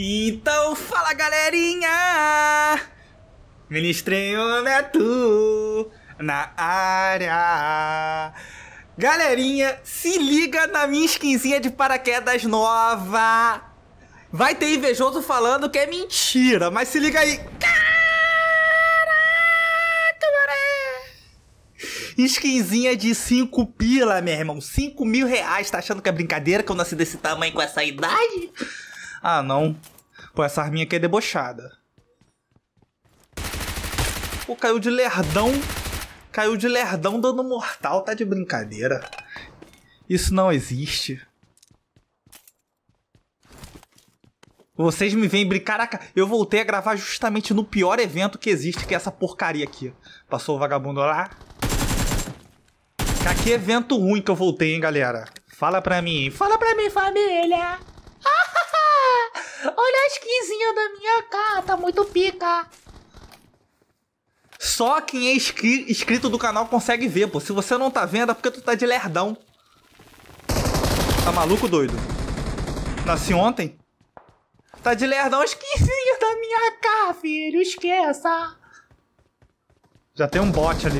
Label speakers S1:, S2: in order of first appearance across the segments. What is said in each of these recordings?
S1: Então fala galerinha! Ministrinho Neto na área! Galerinha, se liga na minha skinzinha de paraquedas nova! Vai ter invejoso falando que é mentira, mas se liga aí! Caraca, skinzinha de 5 pila, meu irmão. 5 mil reais. Tá achando que é brincadeira que eu nasci desse tamanho com essa idade? Ah, não. Pô, essa arminha aqui é debochada. Pô, caiu de lerdão. Caiu de lerdão dando mortal. Tá de brincadeira. Isso não existe. Vocês me veem brincar. Caraca, eu voltei a gravar justamente no pior evento que existe, que é essa porcaria aqui. Passou o vagabundo lá. Aqui que evento ruim que eu voltei, hein, galera. Fala pra mim.
S2: Fala pra mim, família. Olha a skinzinha da minha cara, tá muito pica.
S1: Só quem é inscrito do canal consegue ver, pô. Se você não tá vendo, é porque tu tá de lerdão. Tá maluco, doido? Nasci ontem? Tá de lerdão
S2: skinzinha da minha cara, filho. Esqueça.
S1: Já tem um bot ali.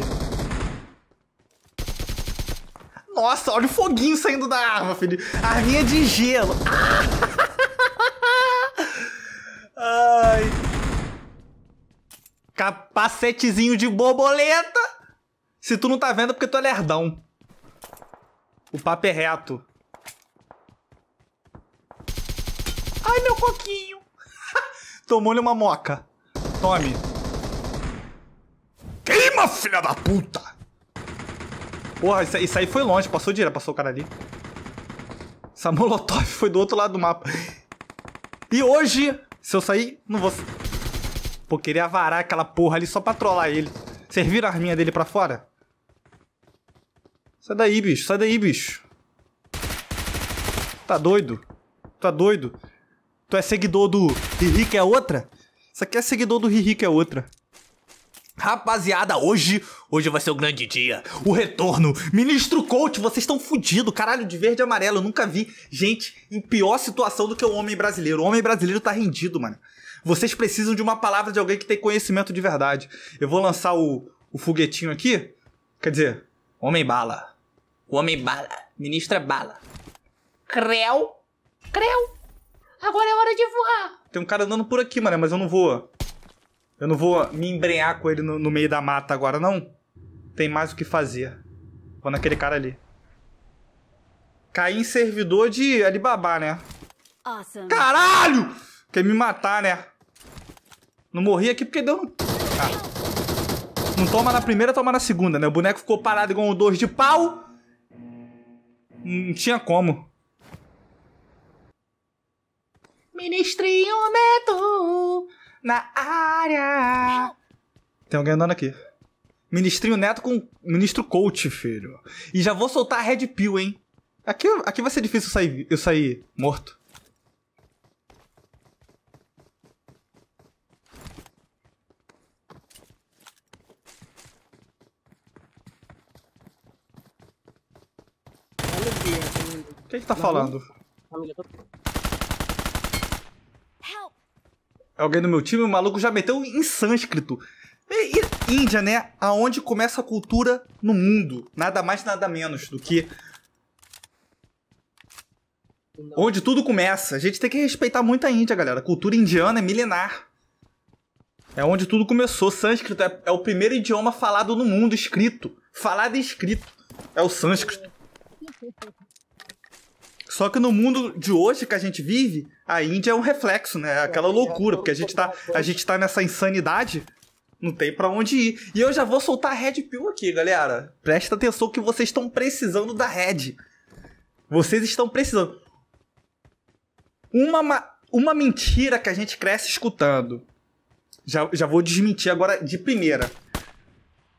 S1: Nossa, olha o foguinho saindo da arma, filho. Arminha de gelo. Ah! Ai. Capacetezinho de borboleta. Se tu não tá vendo é porque tu é lerdão. O papo é reto.
S2: Ai, meu coquinho.
S1: Tomou-lhe uma moca. Tome. Queima, filha da puta! Porra, isso, isso aí foi longe. Passou direto, passou o cara ali. Essa molotov foi do outro lado do mapa. E hoje se eu sair, não vou... Pô, queria varar aquela porra ali só pra trollar ele. Serviram a arminha dele pra fora? Sai daí, bicho. Sai daí, bicho. Tá doido? Tá doido? Tu é seguidor do Henrique é outra? Isso aqui é seguidor do Henrique é outra. Rapaziada, hoje, hoje vai ser o grande dia. O retorno. Ministro Coach, vocês estão fudidos. Caralho, de verde e amarelo. Eu nunca vi gente em pior situação do que o homem brasileiro. O homem brasileiro tá rendido, mano. Vocês precisam de uma palavra de alguém que tem conhecimento de verdade. Eu vou lançar o, o foguetinho aqui. Quer dizer, homem bala. O homem bala. Ministra bala. Creu.
S2: Creu. Agora é hora de voar.
S1: Tem um cara andando por aqui, mano, mas eu não vou eu não vou me embrenhar com ele no, no meio da mata agora, não. Tem mais o que fazer. Vou naquele cara ali. Caí em servidor de Alibaba, né?
S2: Awesome. Caralho!
S1: Quer me matar, né? Não morri aqui porque deu... Ah. Não toma na primeira, toma na segunda, né? O boneco ficou parado igual um dois de pau. Não tinha como.
S2: Ministrinho Neto, na área.
S1: Tem alguém andando aqui. Ministrinho Neto com ministro coach, filho. E já vou soltar a Red Pill, hein? Aqui, aqui vai ser difícil eu sair, eu sair morto. Quem é, é que tá falando? Família, tô... alguém do meu time, o maluco já meteu em sânscrito. E, e Índia, né? Aonde começa a cultura no mundo. Nada mais, nada menos do que. Não. Onde tudo começa. A gente tem que respeitar muito a Índia, galera. A cultura indiana é milenar. É onde tudo começou. Sânscrito é, é o primeiro idioma falado no mundo, escrito. Falado e escrito. É o sânscrito. Só que no mundo de hoje que a gente vive, a Índia é um reflexo, né? É aquela é, é loucura, porque a gente tá, a gente tá nessa insanidade, não tem para onde ir. E eu já vou soltar a Red Pill aqui, galera. Presta atenção que vocês estão precisando da Red. Vocês estão precisando. Uma, uma mentira que a gente cresce escutando. Já, já vou desmentir agora de primeira.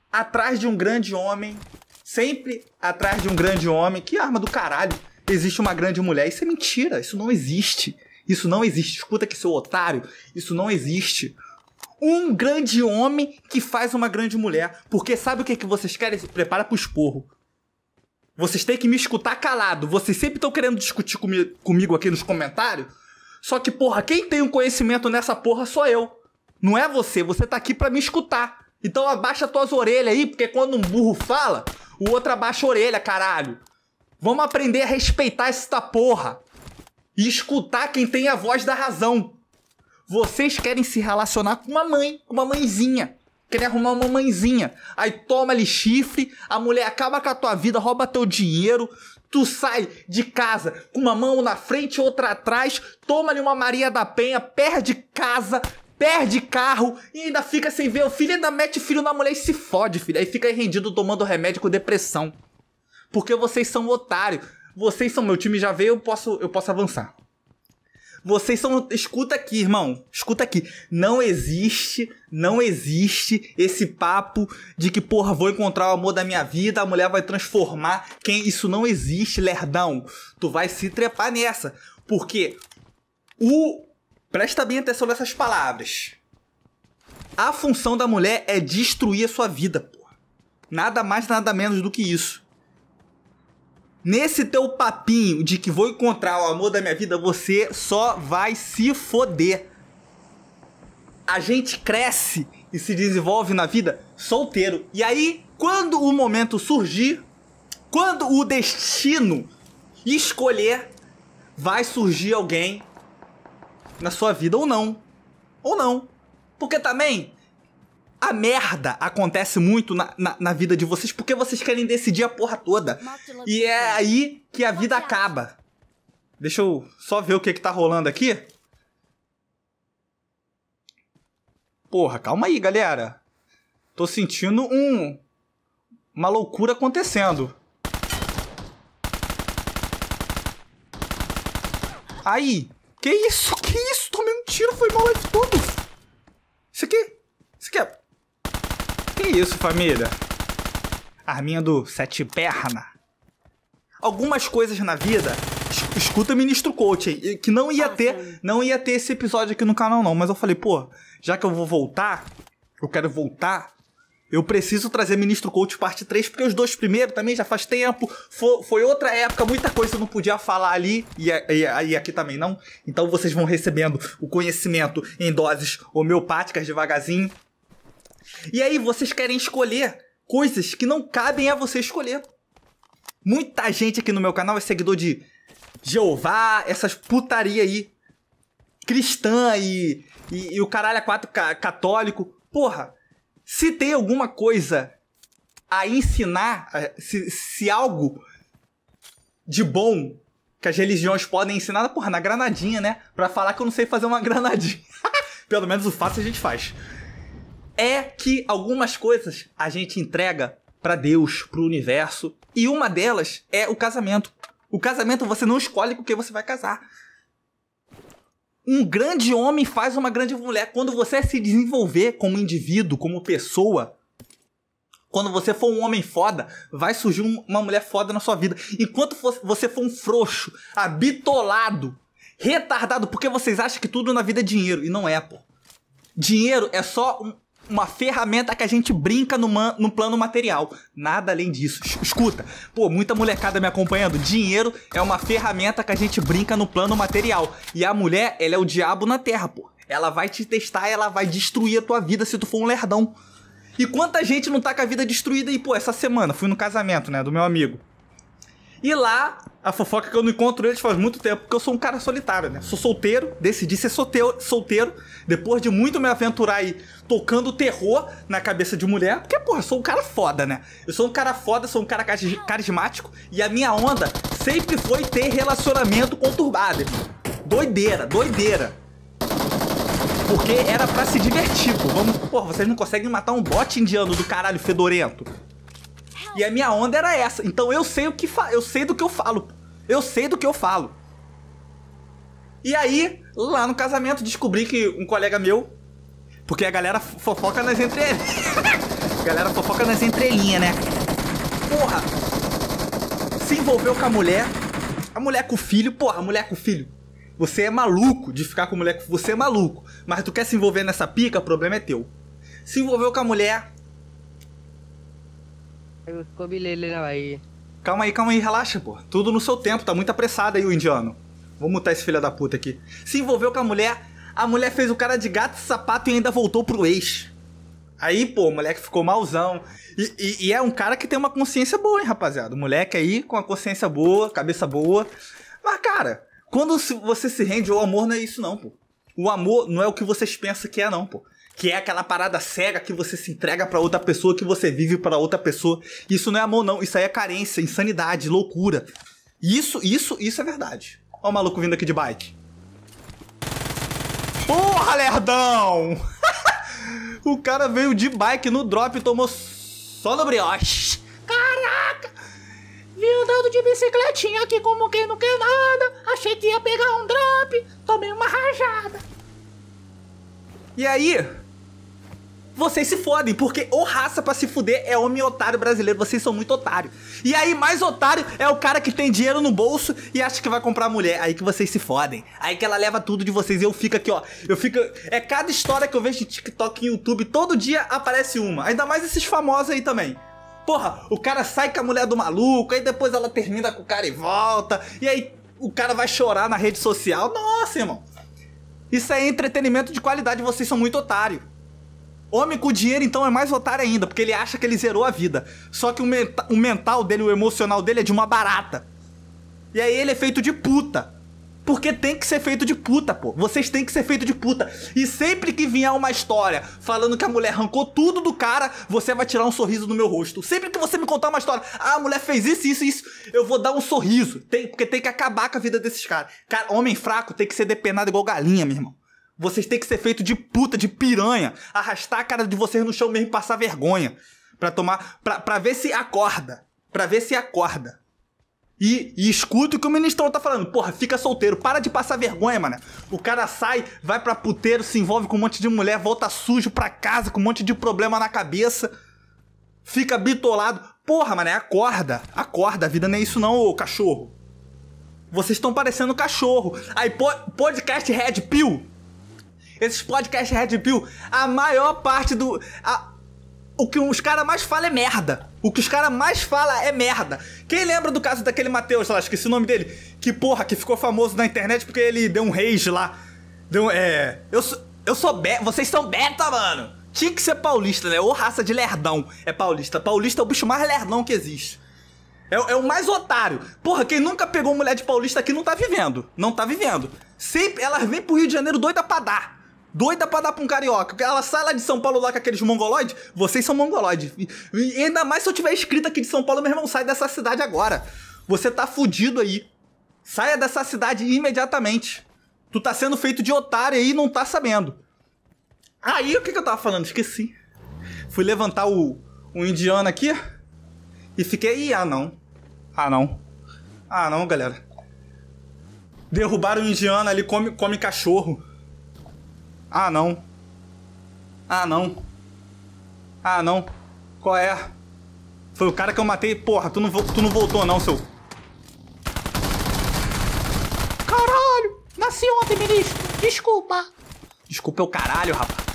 S1: Atrás de um grande homem sempre atrás de um grande homem. Que arma do caralho existe uma grande mulher. Isso é mentira, isso não existe. Isso não existe. Escuta que seu otário, isso não existe. Um grande homem que faz uma grande mulher. Porque sabe o que, é que vocês querem? prepara pro esporro. Vocês têm que me escutar calado. Vocês sempre estão querendo discutir comi comigo aqui nos comentários. Só que, porra, quem tem um conhecimento nessa porra sou eu. Não é você. Você tá aqui para me escutar. Então abaixa tuas orelhas aí, porque quando um burro fala, o outro abaixa a orelha, caralho. Vamos aprender a respeitar esta porra. E escutar quem tem a voz da razão. Vocês querem se relacionar com uma mãe, com uma mãezinha. Querem arrumar uma mãezinha. Aí toma-lhe chifre, a mulher acaba com a tua vida, rouba teu dinheiro. Tu sai de casa com uma mão na frente e outra atrás, toma-lhe uma Maria da Penha, perde casa, perde carro e ainda fica sem ver o filho, ainda mete filho na mulher e se fode, filho. Aí fica rendido tomando remédio com depressão. Porque vocês são otário. Vocês são meu time, já veio, eu posso, eu posso avançar. Vocês são. Escuta aqui, irmão. Escuta aqui. Não existe, não existe esse papo de que, porra, vou encontrar o amor da minha vida, a mulher vai transformar quem. Isso não existe, lerdão. Tu vai se trepar nessa. Porque o. Presta bem atenção nessas palavras. A função da mulher é destruir a sua vida, porra. Nada mais, nada menos do que isso. Nesse teu papinho de que vou encontrar o amor da minha vida, você só vai se foder. A gente cresce e se desenvolve na vida solteiro. E aí, quando o momento surgir, quando o destino escolher, vai surgir alguém na sua vida ou não. Ou não. Porque também a merda acontece muito na, na, na, vida de vocês porque vocês querem decidir a porra toda. E é aí que a vida acaba. Deixa eu só ver o que, que tá rolando aqui. Porra, calma aí, galera. Tô sentindo um. Uma loucura acontecendo. Aí! Que isso? Que isso? Tomei um tiro, foi mal life é todo! Isso aqui. Isso aqui é. Que isso, família? Arminha do sete perna. Algumas coisas na vida escuta ministro coach que não ia ah, ter, não ia ter esse episódio aqui no canal não, mas eu falei, pô, já que eu vou voltar, eu quero voltar, eu preciso trazer ministro coach parte 3, porque os dois primeiros também já faz tempo, foi, foi outra época, muita coisa eu não podia falar ali e, e, e aqui também não. Então vocês vão recebendo o conhecimento em doses homeopáticas devagarzinho. E aí vocês querem escolher coisas que não cabem a você escolher. Muita gente aqui no meu canal é seguidor de Jeová, essas putaria aí. Cristã e, e, e o caralho a é quatro ca, católico. Porra, se tem alguma coisa a ensinar, se, se algo de bom que as religiões podem ensinar, porra, na granadinha, né? Pra falar que eu não sei fazer uma granadinha. Pelo menos o fácil a gente faz é que algumas coisas a gente entrega para Deus, para o universo, e uma delas é o casamento. O casamento você não escolhe com quem você vai casar. Um grande homem faz uma grande mulher. Quando você se desenvolver como indivíduo, como pessoa, quando você for um homem foda, vai surgir uma mulher foda na sua vida. Enquanto você for um frouxo, abitolado, retardado, porque vocês acham que tudo na vida é dinheiro. E não é, pô. Dinheiro é só um, uma ferramenta que a gente brinca no, man, no plano material. Nada além disso. Escuta, pô, muita molecada me acompanhando. Dinheiro é uma ferramenta que a gente brinca no plano material. E a mulher, ela é o diabo na terra, pô. Ela vai te testar, ela vai destruir a tua vida se tu for um lerdão. E quanta gente não tá com a vida destruída aí pô, essa semana fui no casamento, né, do meu amigo. E lá, a fofoca que eu não encontro eles faz muito tempo, porque eu sou um cara solitário, né? Sou solteiro, decidi ser solteiro, solteiro depois de muito me aventurar aí tocando terror na cabeça de mulher, porque, porra, eu sou um cara foda, né? Eu sou um cara foda, sou um cara carismático, e a minha onda sempre foi ter relacionamento conturbado. Doideira, doideira. Porque era para se divertir, pô. Vamos, porra, vocês não conseguem matar um bote indiano do caralho fedorento. E a minha onda era essa. Então eu sei o que eu sei do que eu falo. Eu sei do que eu falo. E aí, lá no casamento, descobri que um colega meu. Porque a galera fofoca nas entrelinhas. a galera fofoca nas entrelinhas, né? Porra! Se envolveu com a mulher. A mulher com o filho, porra, a mulher com o filho. Você é maluco de ficar com mulher. Você é maluco. Mas tu quer se envolver nessa pica, o problema é teu. Se envolveu com a mulher, Calma aí, calma aí, relaxa, pô. Tudo no seu tempo, tá muito apressado aí o indiano. Vou mutar esse filho da puta aqui. Se envolveu com a mulher, a mulher fez o cara de gato e sapato e ainda voltou pro ex. Aí, pô, o moleque ficou malzão. E, e, e, é um cara que tem uma consciência boa, hein, rapaziada. O moleque aí com a consciência boa, cabeça boa. Mas, cara, quando você se rende, o amor não é isso, não, pô. O amor não é o que vocês pensam que é, não, pô que é aquela parada cega que você se entrega para outra pessoa, que você vive para outra pessoa. Isso não é amor não, isso aí é carência, insanidade, loucura. Isso, isso, isso é verdade. Ó o maluco vindo aqui de bike. Porra, lerdão! o cara veio de bike no drop e tomou só no brioche. Caraca!
S2: Vim andando de bicicletinha aqui como quem não quer nada. Achei que ia pegar um drop, tomei uma rajada.
S1: E aí, vocês se fodem, porque o raça para se fuder é homem otário brasileiro, vocês são muito otário. E aí, mais otário é o cara que tem dinheiro no bolso e acha que vai comprar mulher. Aí que vocês se fodem. Aí que ela leva tudo de vocês e eu fico aqui, ó. Eu fico. É cada história que eu vejo de TikTok e YouTube, todo dia aparece uma. Ainda mais esses famosos aí também. Porra, o cara sai com a mulher do maluco, aí depois ela termina com o cara e volta. E aí o cara vai chorar na rede social. Nossa, irmão. Isso é entretenimento de qualidade, vocês são muito otário. Homem com dinheiro, então, é mais otário ainda, porque ele acha que ele zerou a vida. Só que o, menta o mental dele, o emocional dele é de uma barata. E aí ele é feito de puta. Porque tem que ser feito de puta, pô. Vocês têm que ser feito de puta. E sempre que vier uma história falando que a mulher arrancou tudo do cara, você vai tirar um sorriso do meu rosto. Sempre que você me contar uma história, ah, a mulher fez isso, isso, isso, eu vou dar um sorriso. Tem, porque tem que acabar com a vida desses caras. Cara, homem fraco tem que ser depenado igual galinha, meu irmão. Vocês têm que ser feito de puta, de piranha. Arrastar a cara de vocês no chão mesmo e passar vergonha. Pra tomar. Pra, pra ver se acorda. Pra ver se acorda. E, e escuta o que o ministro tá falando. Porra, fica solteiro. Para de passar vergonha, mano. O cara sai, vai pra puteiro, se envolve com um monte de mulher, volta sujo pra casa com um monte de problema na cabeça. Fica bitolado. Porra, mané, acorda. Acorda. A vida não é isso, não, ô cachorro. Vocês estão parecendo cachorro. Aí, po podcast Red Pill. Esses podcasts Red Pill, a maior parte do. A, o que os caras mais falam é merda. O que os caras mais falam é merda. Quem lembra do caso daquele Matheus lá, esqueci o nome dele, que porra, que ficou famoso na internet porque ele deu um rage lá. Deu, é. Eu sou. Eu sou beta. Vocês são beta, mano! Tinha que ser paulista, né? Ou raça de lerdão é paulista. Paulista é o bicho mais lerdão que existe. É, é, o mais otário. Porra, quem nunca pegou mulher de paulista aqui não tá vivendo. Não tá vivendo. Sempre elas vêm pro Rio de Janeiro doida pra dar doida pra dar pra um carioca. Ela sai lá de São Paulo lá com aqueles mongoloides. Vocês são mongoloides. E ainda mais se eu tiver escrito aqui de São Paulo, meu irmão, sai dessa cidade agora. Você tá fudido aí. Saia dessa cidade imediatamente. Tu tá sendo feito de otário aí e não tá sabendo. Aí o que, que eu tava falando? Esqueci. Fui levantar o, o indiano aqui e fiquei. Ah não. Ah não. Ah não, galera. Derrubaram o indiano ali, come, come cachorro. Ah, não. Ah, não. Ah, não. Qual é? Foi o cara que eu matei. Porra, tu não, tu não voltou não, seu...
S2: Caralho! Nasci ontem, ministro. Desculpa.
S1: Desculpa é o caralho, rapaz.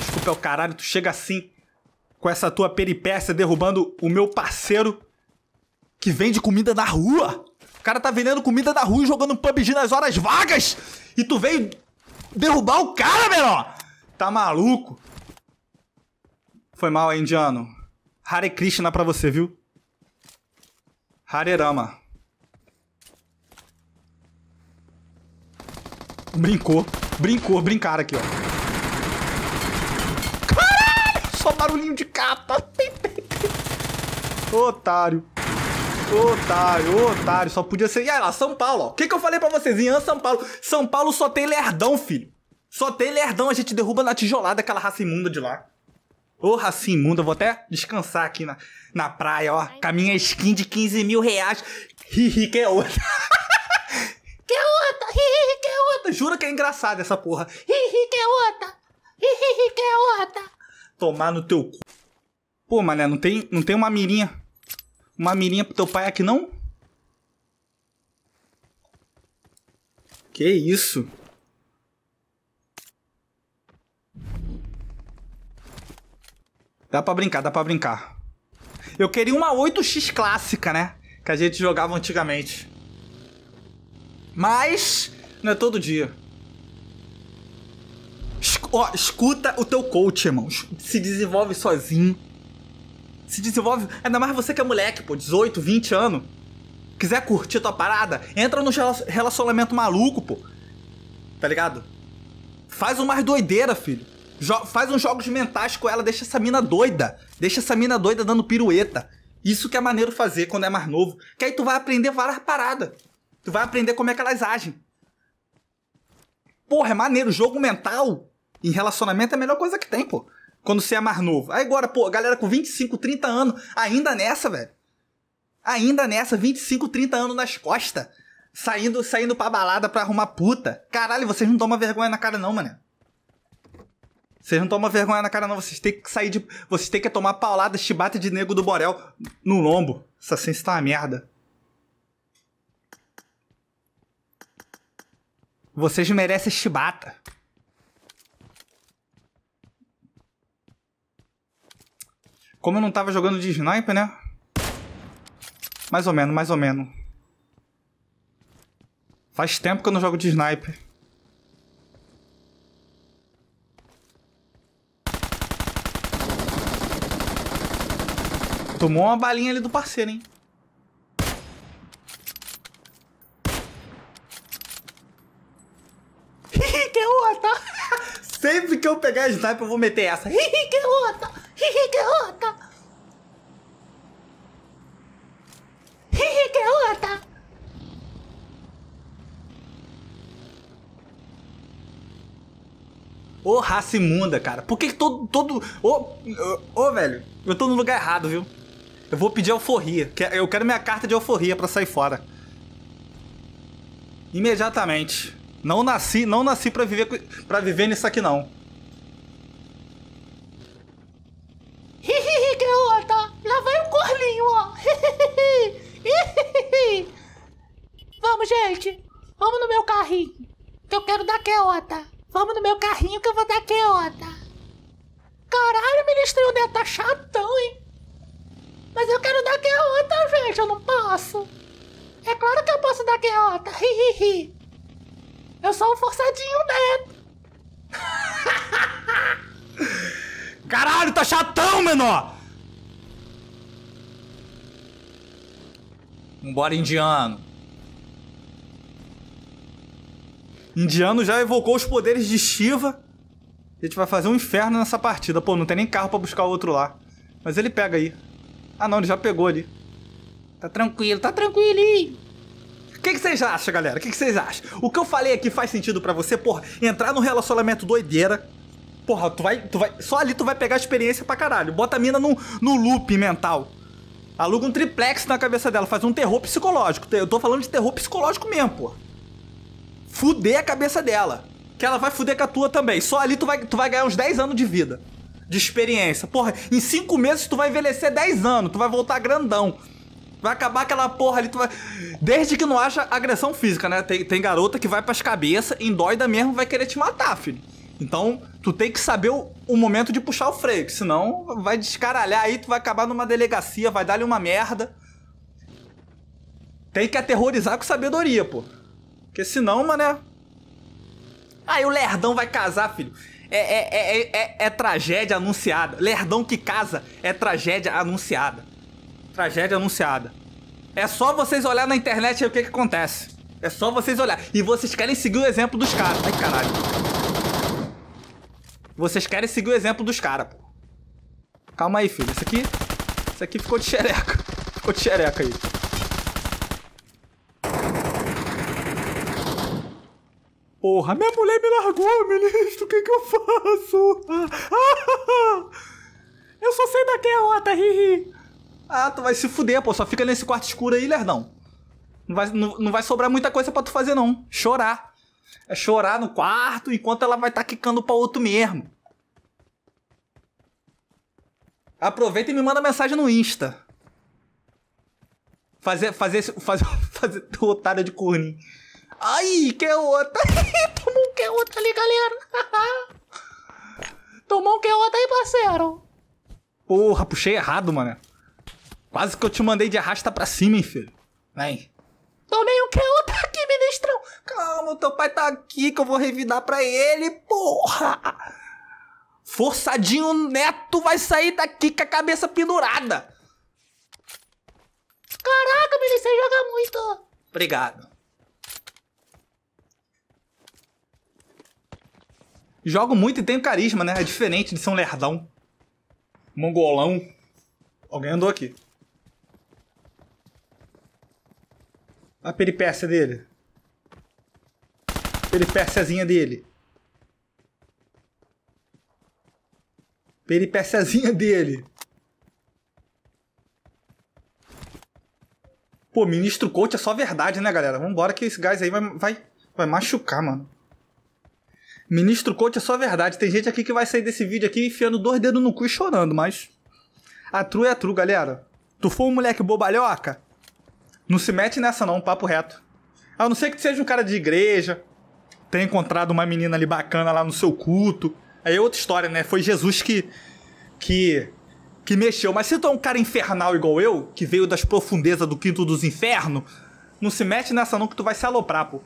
S1: Desculpa é o caralho. Tu chega assim, com essa tua peripécia, derrubando o meu parceiro que vende comida na rua. O cara tá vendendo comida na rua e jogando PUBG nas horas vagas. E tu veio derrubar o cara, velho! Tá maluco? Foi mal, hein, indiano. Hare Krishna pra você, viu? Hare Rama. Brincou. Brincou. Brincaram aqui, ó. Caralho! Só barulhinho de capa. Otário. Otário, otário, só podia ser. E aí lá, São Paulo, ó. O que, que eu falei pra vocês? Ian São Paulo. São Paulo só tem lerdão, filho. Só tem lerdão, a gente derruba na tijolada aquela raça imunda de lá. Ô, oh, raça imunda, eu vou até descansar aqui na, na praia, ó. Com a minha skin de 15 mil reais. Hihi, que é outra. que é outra, hihi, que é outra. Jura que é engraçado essa porra. Hihi, que é outra. Hihi, que é outra. Tomar no teu cu. Pô, mané, não tem, não tem uma mirinha. Uma mirinha pro teu pai aqui não? Que isso? Dá pra brincar, dá pra brincar. Eu queria uma 8x clássica, né? Que a gente jogava antigamente. Mas não é todo dia. escuta o teu coach, irmão. Se desenvolve sozinho se desenvolve. Ainda mais você que é moleque, pô, 18, 20 anos. Quiser curtir tua parada, entra no relacionamento maluco, pô. Tá ligado? Faz umas doideira, filho. Jo faz uns jogos mentais com ela, deixa essa mina doida. Deixa essa mina doida dando pirueta. Isso que é maneiro fazer quando é mais novo. Que aí tu vai aprender várias paradas. Tu vai aprender como é que elas agem. Porra, é maneiro. Jogo mental em relacionamento é a melhor coisa que tem, pô quando você é mais novo. Aí agora, pô, a galera com 25, 30 anos, ainda nessa, velho. Ainda nessa, 25, 30 anos nas costas. Saindo, saindo pra balada pra arrumar puta. Caralho, vocês não tomam vergonha na cara, não, mano. Vocês não tomam vergonha na cara, não. Vocês têm que sair de. Vocês têm que tomar paulada, chibata de nego do Borel no lombo. Essa ciência tá uma merda. Vocês merecem chibata. Como eu não tava jogando de sniper, né? Mais ou menos, mais ou menos. Faz tempo que eu não jogo de sniper. Tomou uma balinha ali do parceiro, hein? que rota! Tá? Sempre que eu pegar sniper, eu vou meter essa. que rota! Tá? que rota! Tá? raça imunda, cara. Por que, que todo. todo... Ô, velho, eu tô no lugar errado, viu? Eu vou pedir alforria. É, eu quero minha carta de alforria pra sair fora. Imediatamente. Não nasci, não nasci pra viver, para viver nisso aqui, não.
S2: Hihihi, garota. Lá vai o um corlinho, ó. Vamos, gente. Vamos no meu carrinho. Que eu quero dar queota. Vamos no meu carrinho que eu vou dar queota. Tá? Caralho, ministrinho Neto tá chatão, hein? Mas eu quero dar queota, tá, gente, eu não posso. É claro que eu posso dar queota, tá? hi, hi, hi. Eu sou um forçadinho Neto. Caralho, tá chatão,
S1: menor! Vambora, indiano. Indiano já evocou os poderes de Shiva. A gente vai fazer um inferno nessa partida. Pô, não tem nem carro para buscar o outro lá. Mas ele pega aí. Ah não, ele já pegou ali. Tá tranquilo, tá hein? O que, vocês acham, galera? O que, vocês acham? O que eu falei aqui faz sentido para você, porra, entrar num relacionamento doideira. Porra, tu vai, tu vai. Só ali tu vai pegar experiência pra caralho. Bota a mina num, no loop mental. Aluga um triplex na cabeça dela, faz um terror psicológico. Eu tô falando de terror psicológico mesmo, porra fuder a cabeça dela. Que ela vai fuder com a tua também. Só ali tu vai, tu vai ganhar uns 10 anos de vida. De experiência. Porra, em 5 meses tu vai envelhecer 10 anos. Tu vai voltar grandão. Vai acabar aquela porra ali, tu vai. Desde que não haja agressão física, né? Tem, tem garota que vai pras cabeças, endóida mesmo, vai querer te matar, filho. Então, tu tem que saber o, o momento de puxar o freio, senão vai descaralhar aí, tu vai acabar numa delegacia, vai dar-lhe uma merda. Tem que aterrorizar com sabedoria, pô. Porque senão, mané. Aí o Lerdão vai casar, filho. É, é, é, é, tragédia anunciada. Lerdão que casa é tragédia anunciada. Tragédia anunciada. É só vocês olhar na internet o que, que acontece. É só vocês olhar. E vocês querem seguir o exemplo dos caras. Ai, caralho. Vocês querem seguir o exemplo dos caras, pô. Calma aí, filho. Isso aqui. Isso aqui ficou de xereca. Ficou de xereca aí. Porra, minha mulher me largou, ministro, o que que eu faço? eu só sei daqui a rota, hihi. Ah, tu vai se fuder, pô, só fica nesse quarto escuro aí, lerdão. Não vai, não, não vai sobrar muita coisa para tu fazer, não. Chorar. É chorar no quarto enquanto ela vai estar tá quicando pra outro mesmo. Aproveita e me manda mensagem no Insta. Fazer, fazer, fazer, fazer teu otário de corninho.
S2: Ai, que outra. Tomou um que outra ali, galera.
S1: Tomou um que outra aí, parceiro. Porra, puxei errado, mano. Quase que eu te mandei de arrasta pra cima, hein, filho. Vem. Tomei um que outra aqui, ministrão. Calma, teu pai tá aqui que eu vou revidar pra ele, porra. Forçadinho Neto vai sair daqui com a cabeça pendurada.
S2: Caraca, ministro, você joga muito.
S1: Obrigado. Jogo muito e tenho carisma, né? É diferente de ser um lerdão. Mongolão. Alguém andou aqui. A peripécia dele. Peripéciazinha dele. Peripéciazinha dele. Pô, ministro coach é só verdade, né, galera? Vambora que esse gás aí vai, vai, vai machucar, mano. Ministro Coach é só verdade. Tem gente aqui que vai sair desse vídeo aqui enfiando dois dedos no cu e chorando, mas. A tru é a tru, galera. Tu for um moleque bobalhoca, não se mete nessa não, papo reto. A não ser que seja um cara de igreja, tenha encontrado uma menina ali bacana lá no seu culto. Aí é outra história, né? Foi Jesus que. que. que mexeu. Mas se tu é um cara infernal igual eu, que veio das profundezas do quinto dos infernos, não se mete nessa não que tu vai se aloprar, pô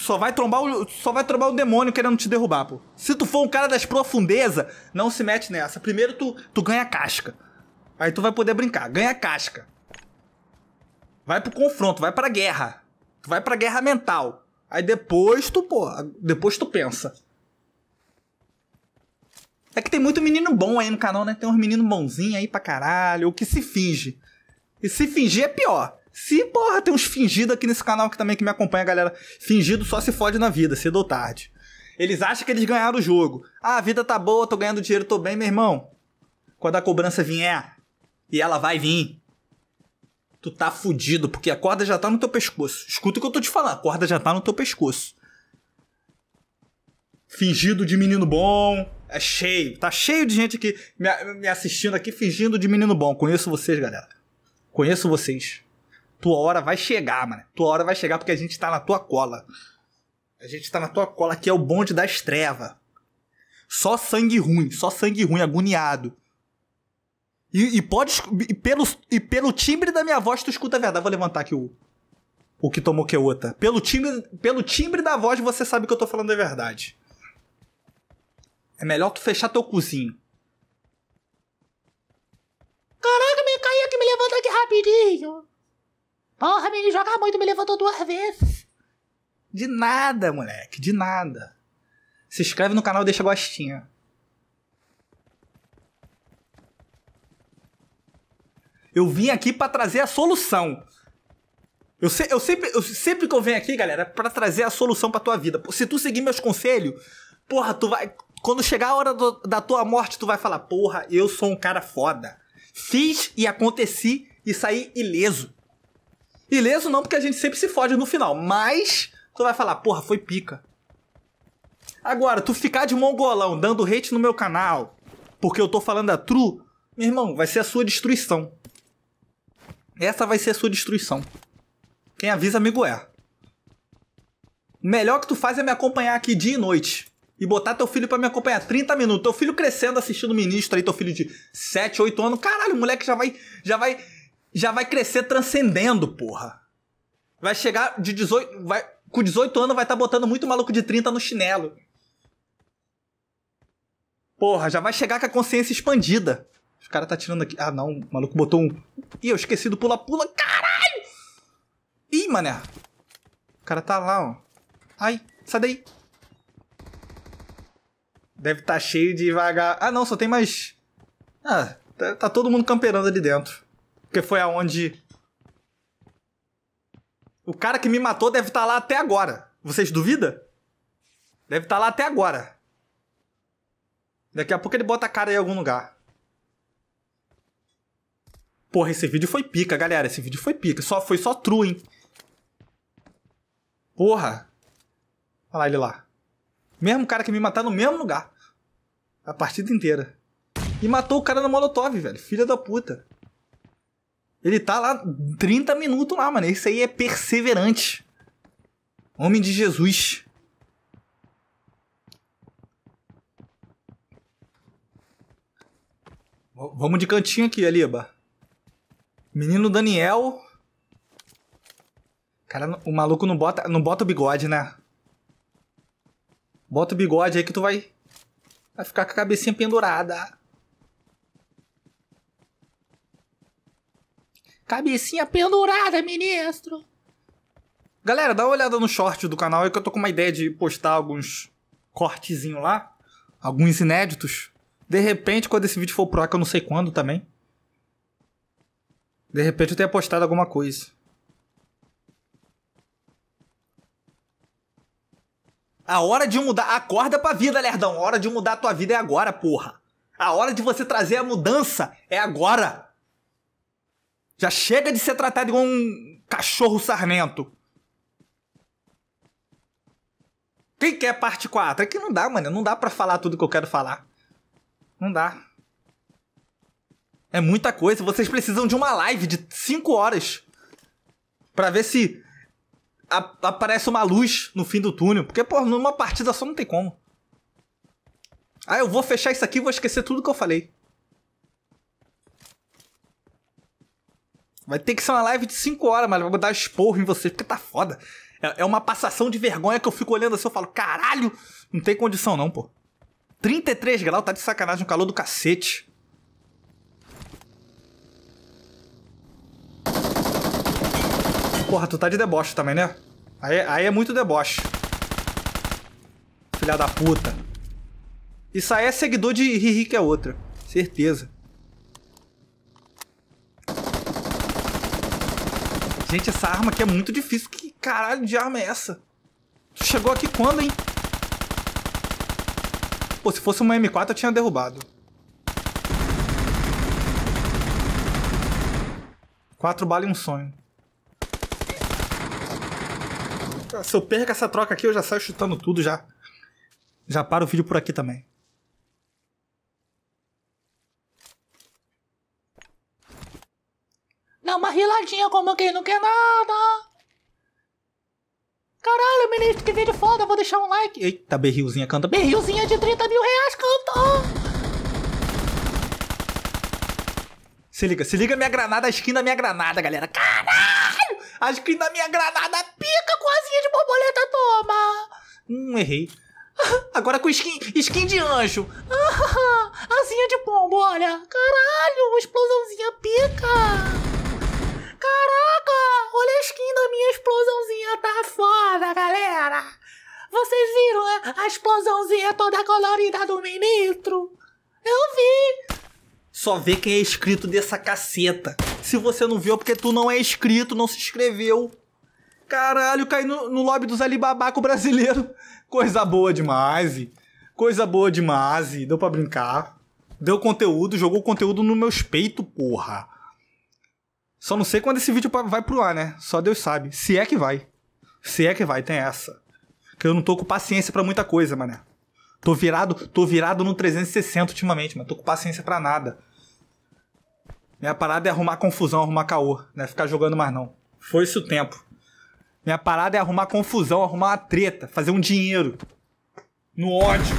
S1: só vai trombar o, só vai trombar o demônio querendo te derrubar, pô. Se tu for um cara das profundezas, não se mete nessa. Primeiro tu, tu ganha casca. Aí tu vai poder brincar. Ganha casca. Vai pro confronto, vai pra guerra. Tu vai pra guerra mental. Aí depois tu, pô, depois tu pensa. É que tem muito menino bom aí no canal, né? Tem uns meninos bonzinhos aí pra caralho, o que se finge. E se fingir é pior. Se, porra, tem uns fingidos aqui nesse canal que também que me acompanha, galera. Fingido só se fode na vida, cedo ou tarde. Eles acham que eles ganharam o jogo. Ah, a vida tá boa, tô ganhando dinheiro, tô bem, meu irmão. Quando a cobrança vier, é. e ela vai vir, tu tá fudido, porque a corda já tá no teu pescoço. Escuta o que eu tô te falando, a corda já tá no teu pescoço. Fingido de menino bom, é cheio. Tá cheio de gente aqui me, me assistindo aqui, fingindo de menino bom. Conheço vocês, galera. Conheço vocês. Tua hora vai chegar, mano. Tua hora vai chegar porque a gente tá na tua cola. A gente tá na tua cola, que é o bonde da trevas. Só sangue ruim, só sangue ruim, agoniado. E, e pode. E pelo, e pelo timbre da minha voz, tu escuta a verdade. Vou levantar aqui o. O que tomou que é outra. Pelo timbre, pelo timbre da voz, você sabe que eu tô falando a verdade. É melhor tu fechar teu cozinho.
S2: Caraca, me caiu aqui, me levanta aqui rapidinho. Porra, menino, joga muito, me levantou duas vezes.
S1: De nada, moleque, de nada. Se inscreve no canal e deixa gostinho. Eu vim aqui para trazer a solução. Eu, se, eu, sempre, eu, sempre que eu venho aqui, galera, é para trazer a solução para tua vida. Se tu seguir meus conselhos, porra, tu vai quando chegar a hora do, da tua morte, tu vai falar: "Porra, eu sou um cara foda. Fiz e aconteci e saí ileso." Ileso não, porque a gente sempre se fode no final, mas tu vai falar, porra, foi pica. Agora, tu ficar de mongolão dando hate no meu canal, porque eu tô falando a True, meu irmão, vai ser a sua destruição. Essa vai ser a sua destruição. Quem avisa, amigo é. Melhor que tu faz é me acompanhar aqui dia e noite. E botar teu filho para me acompanhar 30 minutos. Teu filho crescendo assistindo o ministro aí, teu filho de 7, 8 anos. Caralho, o moleque já vai, já vai já vai crescer transcendendo, porra. Vai chegar de 18. Vai, com 18 anos vai estar tá botando muito maluco de 30 no chinelo. Porra, já vai chegar com a consciência expandida. Os cara tá tirando aqui. Ah, não. O maluco botou um. Ih, eu esqueci do pula-pula. Caralho! Ih, mané. O cara tá lá, ó. Ai, sai daí. Deve estar tá cheio de vagar. Ah, não, só tem mais. Ah, tá, tá todo mundo camperando ali dentro. Porque foi aonde. O cara que me matou deve estar tá lá até agora. Vocês duvidam? Deve estar tá lá até agora. Daqui a pouco ele bota a cara em algum lugar. Porra, esse vídeo foi pica, galera. Esse vídeo foi pica. Só, foi só true, hein? Porra. Olha lá ele lá. Mesmo cara que me matar no mesmo lugar. A partida inteira. E matou o cara no Molotov, velho. Filha da puta. Ele tá lá 30 minutos lá, mano. Esse aí é perseverante. Homem de Jesus. Vamos de cantinho aqui, Aliba. Menino Daniel. Cara, o maluco não bota, não bota o bigode, né? Bota o bigode aí que tu vai, vai ficar com a cabecinha pendurada.
S2: Cabecinha pendurada, ministro.
S1: Galera, dá uma olhada no short do canal, é que eu tô com uma ideia de postar alguns cortezinho lá, alguns inéditos. De repente, quando esse vídeo for pro ar, que eu não sei quando também. De repente eu tenha postado alguma coisa. A hora de mudar. Acorda pra vida, lerdão. A hora de mudar a tua vida é agora, porra. A hora de você trazer a mudança é agora. Já chega de ser tratado igual um cachorro sarmento. Quem quer parte 4? É que não dá, mano. Não dá pra falar tudo que eu quero falar. Não dá. É muita coisa. Vocês precisam de uma live de 5 horas. Pra ver se aparece uma luz no fim do túnel. Porque, pô, numa partida só não tem como. Ah, eu vou fechar isso aqui e vou esquecer tudo que eu falei. Vai ter que ser uma live de 5 horas, mas vou dar esporro em vocês, porque tá foda. É, é, uma passação de vergonha que eu fico olhando assim, eu falo, caralho, não tem condição não, pô. 33 graus, tá de sacanagem, no calor do cacete. Porra, tu tá de deboche também, né? Aí, aí é muito deboche. Filha da puta. Isso aí é seguidor de Riri que é outra. Certeza. Gente, essa arma aqui é muito difícil. Que caralho de arma é essa? Tu chegou aqui quando, hein? Pô, se fosse uma M4 eu tinha derrubado. Quatro balas e um sonho. Se eu perco essa troca aqui, eu já saio chutando tudo já. Já paro o vídeo por aqui também.
S2: uma riladinha como quem não quer nada. Caralho, ministro, que vídeo foda, vou deixar um like.
S1: Eita, berrilzinha canta. Berrilzinha de 30 mil reais canta. Se liga, se liga minha granada, a skin da minha granada, galera. Caralho! A
S2: skin da minha granada pica com asinha de borboleta, toma!
S1: Hum, errei. Agora com skin, skin de anjo.
S2: Ah, asinha de pombo, olha. Caralho, explosãozinha pica. Caraca, olha a skin da minha explosãozinha, tá foda, galera! Vocês viram né? a explosãozinha toda colorida do ministro? Eu vi!
S1: Só vê quem é inscrito dessa caceta. Se você não viu, é porque tu não é inscrito, não se inscreveu. Caralho, caí no, no lobby dos Alibaba com o brasileiro. Coisa boa demais. Coisa boa demais. Deu pra brincar. Deu conteúdo, jogou conteúdo no meu peito, porra. Só não sei quando esse vídeo vai pro ar, né? Só Deus sabe. Se é que vai. Se é que vai, tem essa. Que eu não tô com paciência para muita coisa, mané. Tô virado, tô virado no 360 ultimamente, mas tô com paciência para nada. Minha parada é arrumar confusão, arrumar caô, né? Ficar jogando mais não. Foi isso o tempo. Minha parada é arrumar confusão, arrumar uma treta, fazer um dinheiro. No ódio.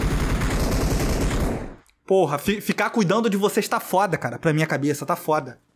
S1: Porra, ficar cuidando de vocês tá foda, cara. Pra minha cabeça, tá foda.